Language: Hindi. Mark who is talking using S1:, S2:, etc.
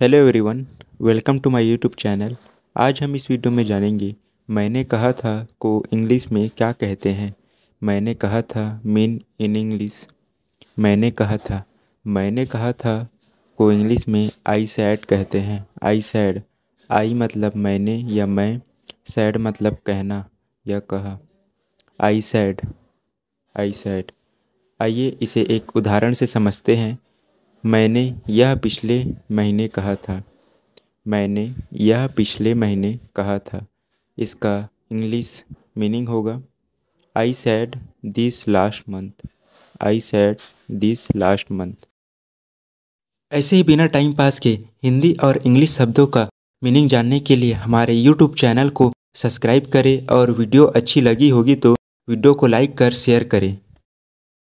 S1: hello everyone welcome to my YouTube channel आज हम इस वीडियो में जानेंगे मैंने कहा था को इंग्लिश में क्या कहते हैं मैंने कहा था मीन इन इंग्लिश मैंने कहा था मैंने कहा था को इंग्लिश में आई सैड कहते हैं आई सैड आई मतलब मैंने या मैं सैड मतलब कहना या कहा आई सैड आई सैड आइए इसे एक उदाहरण से समझते हैं मैंने यह पिछले महीने कहा था मैंने यह पिछले महीने कहा था इसका इंग्लिश मीनिंग होगा I said this last month I said this last month ऐसे ही बिना टाइम पास के हिंदी और इंग्लिश शब्दों का मीनिंग जानने के लिए हमारे यूट्यूब चैनल को सब्सक्राइब करें और वीडियो अच्छी लगी होगी तो वीडियो को लाइक कर शेयर करें